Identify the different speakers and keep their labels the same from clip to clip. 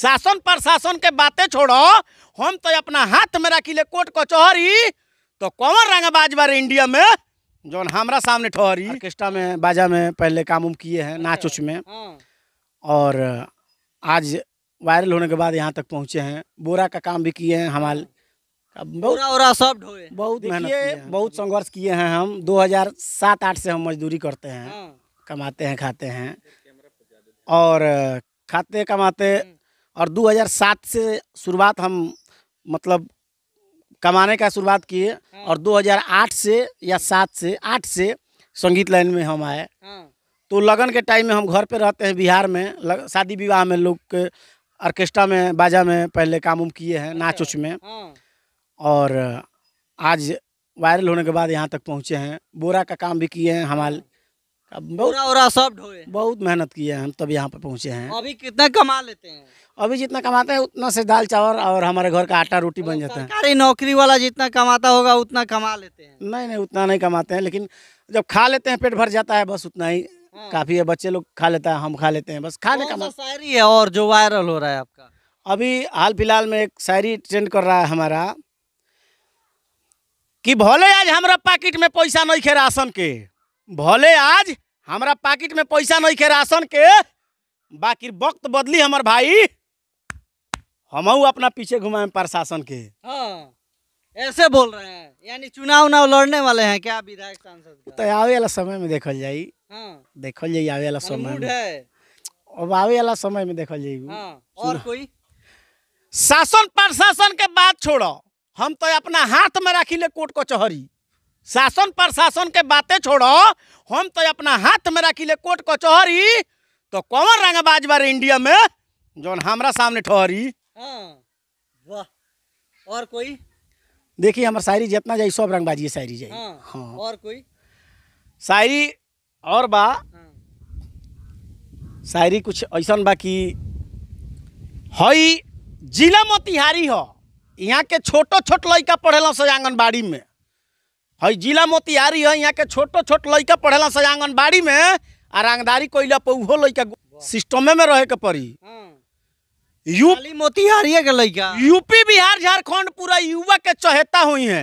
Speaker 1: शासन प्रशासन के बातें छोड़ो हम तो अपना हाथ में रखी ले कचहरी को तो कौन रंग बाज बार इंडिया में जो हमारा सामने ठहरी ऑर्केस्ट्रा में बाजा में पहले काम उम किए हैं नाच उच में हाँ। और आज वायरल होने के बाद यहाँ तक पहुँचे हैं बोरा का काम भी किए हैं हमारे बहुत सब बहुत मेहनत बहुत संघर्ष किए हैं हम 2007-8 से हम मजदूरी करते हैं हाँ। कमाते हैं खाते हैं और खाते कमाते हम्म। और 2007 से शुरुआत हम मतलब कमाने का शुरुआत किए हाँ। और 2008 से या सात से आठ से संगीत लाइन में हम आए हाँ। तो लगन के टाइम में हम घर पे रहते हैं बिहार में शादी विवाह में लोग के ऑर्केस्ट्रा में बाजा में पहले काम उम किए हैं अच्छा। नाच उच में हाँ। और आज वायरल होने के बाद यहाँ तक पहुँचे हैं बोरा का काम भी किए हैं हमारे बहुत सब बहुत मेहनत किए हैं हम तब यहाँ पे पहुँचे हैं अभी कितना कमा लेते हैं अभी जितना कमाते हैं उतना से दाल चावल और हमारे घर का आटा रोटी बन तो जाता है अरे नौकरी वाला जितना कमाता होगा उतना कमा लेते हैं नहीं नहीं उतना नहीं कमाते हैं लेकिन जब खा लेते हैं पेट भर जाता है बस उतना ही हाँ। काफ़ी है बच्चे लोग खा लेता है हम खा लेते हैं बस खाने का शायरी है और जो वायरल हो रहा है आपका अभी हाल फिलहाल में एक शायरी ट्रेंड कर रहा है हमारा कि भोले आज हमारा पैकेट में पैसा नहीं खे राशन के भले आज हमारा पाकिट में पैसा नहीं के राशन के बाकी वक्त बदली हमार भाई हम अपना पीछे घुमाए प्रशासन के हाँ। ऐसे बोल रहे हैं यानी चुनाव उनाव लड़ने वाले हैं क्या विधायक सांसद तो आवे वाला समय में देखल जाई हाँ। देखल जाई आवे वाला समय में अब आवे वाला समय में देखल जाई हाँ। और कोई शासन प्रशासन के बात छोड़ो हम तो अपना हाथ में रखी ले कोर्ट कचहरी को शासन प्रशासन के बातें छोड़ो हम तो अपना हाथ में रखी ले कोर्ट कचहरी तो कौन बाज बारे इंडिया में जो हमारा सामने ठहरी हाँ, वाह और कोई देखिए हमारे शायरी जितना जाए सब रंगबाजी शायरी जाए हाँ, हाँ। और कोई शायरी और बा हाँ। शायरी कुछ ऐसा बा की हई जिला मोतिहारी हो यहाँ के छोटो छोट लड़का पढ़े से आंगनबाड़ी में हई जिला मोतिहारी है यहाँ के छोटो छोट लड़का पढ़ेला से आंगनबाड़ी में आ रंगदारी कैल पर उहो लड़का सिस्टमे में रहे के पड़ी यूपी मोतिहारी के लड़का यूपी बिहार झारखंड पूरा युवा के चहेता हुई है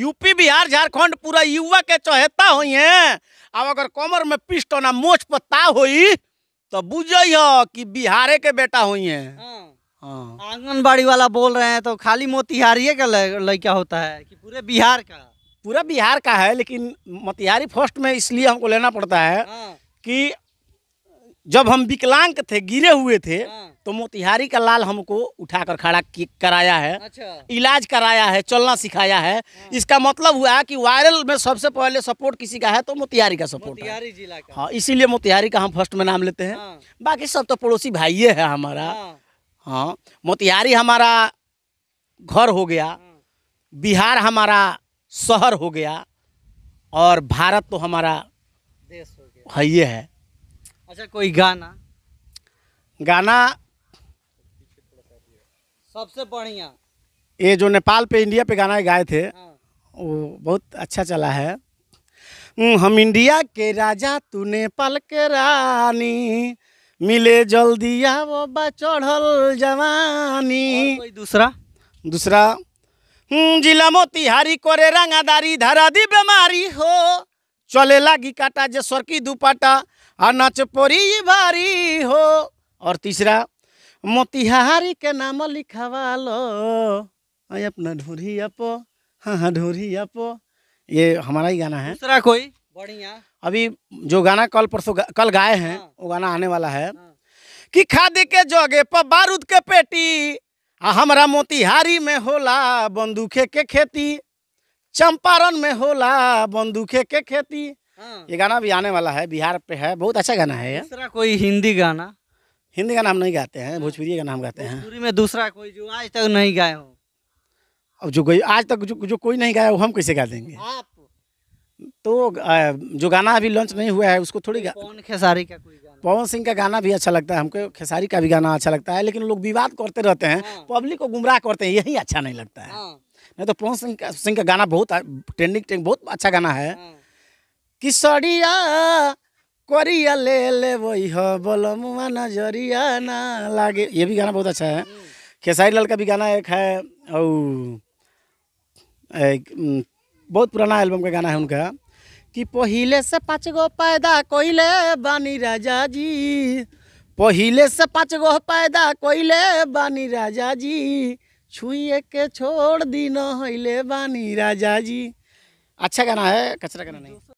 Speaker 1: यूपी बिहार झारखंड पूरा युवा के चहेता हुई है अब अगर कमर में पिस्ट ना मोछ पत्ता हुई तो बुझे कि बिहारे के बेटा हुई है हाँ। हाँ। आंगनबाड़ी वाला बोल रहे हैं तो खाली मोतिहारी के लड़का होता है कि पूरे बिहार का पूरा बिहार का है लेकिन मोतिहारी फर्स्ट में इसलिए हमको लेना पड़ता है हाँ। कि जब हम विकलांग थे गिरे हुए थे हाँ। तो मोतिहारी का लाल हमको उठाकर खड़ा कराया है अच्छा। इलाज कराया है चलना सिखाया है हाँ। इसका मतलब हुआ कि वायरल में सबसे पहले सपोर्ट किसी का है तो मोतिहारी का सपोर्ट है। जिला का हाँ इसीलिए मोतिहारी का हम फर्स्ट में नाम लेते हैं बाकी सब तो पड़ोसी भाई है हमारा हाँ। मोतिहारी हमारा घर हो गया बिहार हमारा शहर हो गया और भारत तो हमारा देश हो गया है हाँ, ये है अच्छा कोई गाना गाना सबसे बढ़िया ये जो नेपाल पे इंडिया पे गाना गाए थे हाँ। वो बहुत अच्छा चला है हम इंडिया के राजा तू नेपाल के रानी मिले जल्दिया वो बा चढ़ल जवानी कोई दूसरा दूसरा हम्म, जिला मोतिहारी करे रंगा दारी धरा दी बीमारी हो चले लागी काटा जे स्वर्की दुपाटा आ नाच पोरी भारी हो और तीसरा मोतिहारी के नाम लिखवा लो अपना ढूंढिया अपो हाँ हाँ ढूंढिया अपो ये हमारा ही गाना है दूसरा कोई बढ़िया अभी जो गाना कल परसों कल गाए हैं हाँ। वो गाना आने वाला है हाँ। कि खादी के जोगे पर बारूद के पेटी आ हमारा मोतिहारी में होला बंदूखे के खेती चंपारण में होला बंदूखे के खेती हाँ। ये गाना भी आने वाला है बिहार पे है बहुत अच्छा गाना है दूसरा कोई हिंदी गाना हिंदी गाना हम नहीं गाते हैं भोजपुरी गाना हम गाते हैं में दूसरा कोई जो आज तक नहीं गाए हो अब जो कोई आज तक जो जो कोई नहीं गाया वो हम कैसे गा देंगे आप तो जो गाना अभी लॉन्च नहीं हुआ है उसको थोड़ी गा कौन खेसारी का कोई पवन सिंह का गाना भी अच्छा लगता है हमको खेसारी का भी गाना अच्छा लगता है लेकिन लोग विवाद करते रहते हैं हाँ। पब्लिक को गुमराह करते हैं यही अच्छा नहीं लगता है हाँ। नहीं तो पवन सिंह का सिंह का गाना बहुत ट्रेंडिंग ट्रेंड बहुत अच्छा गाना है हाँ। किसड़िया कोरिया ले ले नजरिया ना लागे ये भी गाना बहुत अच्छा है खेसारी लाल का भी गाना एक है और बहुत पुराना एल्बम का गाना है उनका कि पहले से पाँच गो पैदा कोइले बानी राजा जी पहले से पाँच गो पैदा कोइले बानी राजा जी छुए के छोड़ दी नहले बानी राजा जी अच्छा गाना है कचरा गाना नहीं